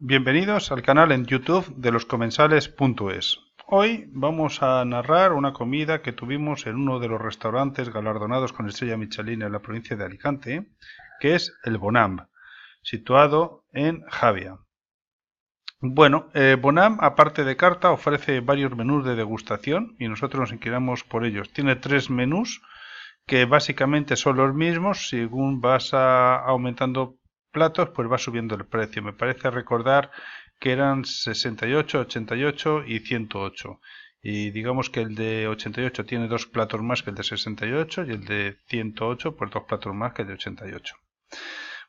Bienvenidos al canal en YouTube de los Comensales.es. Hoy vamos a narrar una comida que tuvimos en uno de los restaurantes galardonados con estrella Michelin en la provincia de Alicante, que es el Bonam, situado en Javia. Bueno, eh, Bonam, aparte de carta, ofrece varios menús de degustación y nosotros nos inquiramos por ellos. Tiene tres menús que básicamente son los mismos según vas aumentando platos, pues va subiendo el precio. Me parece recordar que eran 68, 88 y 108. Y digamos que el de 88 tiene dos platos más que el de 68 y el de 108, pues dos platos más que el de 88.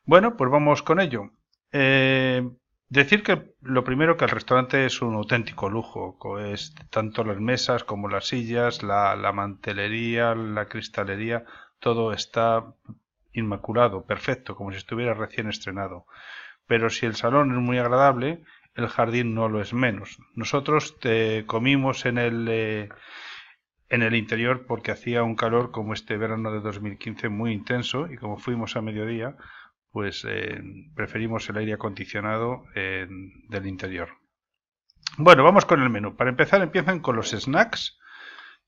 Bueno, pues vamos con ello. Eh, decir que lo primero que el restaurante es un auténtico lujo, es tanto las mesas como las sillas, la, la mantelería, la cristalería, todo está inmaculado, perfecto, como si estuviera recién estrenado. Pero si el salón es muy agradable, el jardín no lo es menos. Nosotros te comimos en el eh, en el interior porque hacía un calor como este verano de 2015 muy intenso y como fuimos a mediodía, pues eh, preferimos el aire acondicionado eh, del interior. Bueno, vamos con el menú. Para empezar empiezan con los snacks,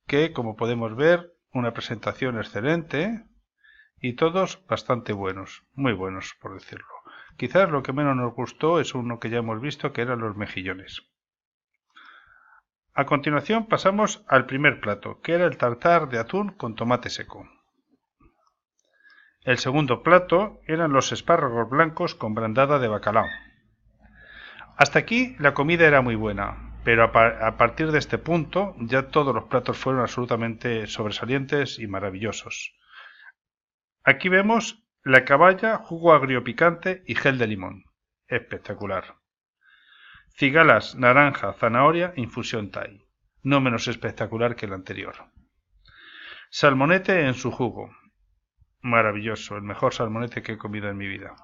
que como podemos ver, una presentación excelente, y todos bastante buenos, muy buenos por decirlo. Quizás lo que menos nos gustó es uno que ya hemos visto que eran los mejillones. A continuación pasamos al primer plato, que era el tartar de atún con tomate seco. El segundo plato eran los espárragos blancos con brandada de bacalao. Hasta aquí la comida era muy buena, pero a, a partir de este punto ya todos los platos fueron absolutamente sobresalientes y maravillosos. Aquí vemos la caballa, jugo agrio picante y gel de limón. Espectacular. Cigalas, naranja, zanahoria, infusión Thai. No menos espectacular que el anterior. Salmonete en su jugo. Maravilloso, el mejor salmonete que he comido en mi vida.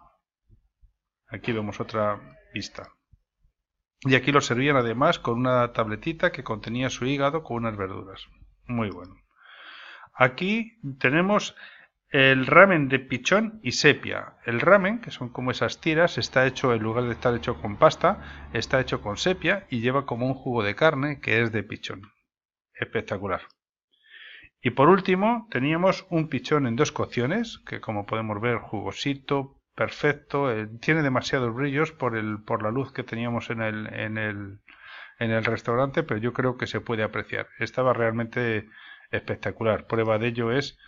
Aquí vemos otra vista. Y aquí lo servían además con una tabletita que contenía su hígado con unas verduras. Muy bueno. Aquí tenemos el ramen de pichón y sepia. El ramen, que son como esas tiras, está hecho, en lugar de estar hecho con pasta, está hecho con sepia y lleva como un jugo de carne que es de pichón. Espectacular. Y por último, teníamos un pichón en dos cocciones, que como podemos ver, jugosito, perfecto, eh, tiene demasiados brillos por, el, por la luz que teníamos en el, en, el, en el restaurante, pero yo creo que se puede apreciar. Estaba realmente espectacular. Prueba de ello es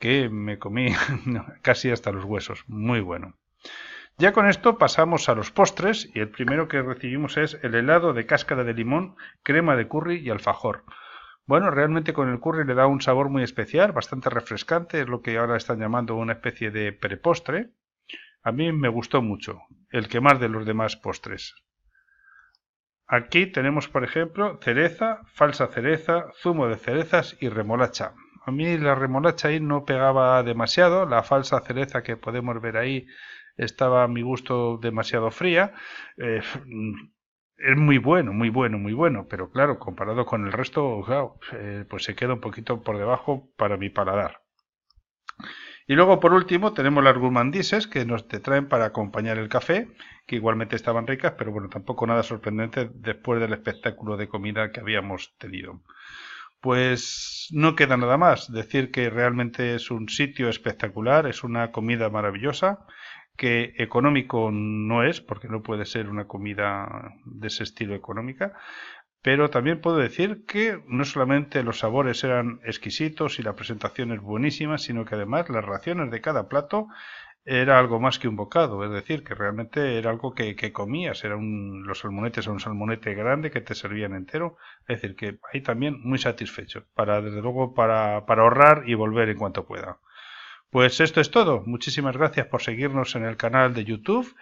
que me comí casi hasta los huesos. Muy bueno. Ya con esto pasamos a los postres y el primero que recibimos es el helado de cáscara de limón, crema de curry y alfajor. Bueno, realmente con el curry le da un sabor muy especial, bastante refrescante, es lo que ahora están llamando una especie de prepostre. A mí me gustó mucho, el que más de los demás postres. Aquí tenemos, por ejemplo, cereza, falsa cereza, zumo de cerezas y remolacha a mí la remolacha ahí no pegaba demasiado, la falsa cereza que podemos ver ahí estaba a mi gusto demasiado fría. Eh, mm, es muy bueno, muy bueno, muy bueno, pero claro, comparado con el resto, eh, pues se queda un poquito por debajo para mi paladar. Y luego, por último, tenemos las gourmandises que nos te traen para acompañar el café, que igualmente estaban ricas, pero bueno, tampoco nada sorprendente después del espectáculo de comida que habíamos tenido. Pues no queda nada más. Decir que realmente es un sitio espectacular, es una comida maravillosa, que económico no es, porque no puede ser una comida de ese estilo económica, pero también puedo decir que no solamente los sabores eran exquisitos y la presentación es buenísima, sino que además las raciones de cada plato era algo más que un bocado, es decir, que realmente era algo que, comías, eran los salmonetes, era un salmonete grande que te servían entero, es decir, que ahí también muy satisfecho, para desde luego para, para ahorrar y volver en cuanto pueda. Pues esto es todo, muchísimas gracias por seguirnos en el canal de YouTube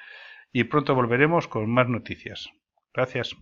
y pronto volveremos con más noticias. Gracias.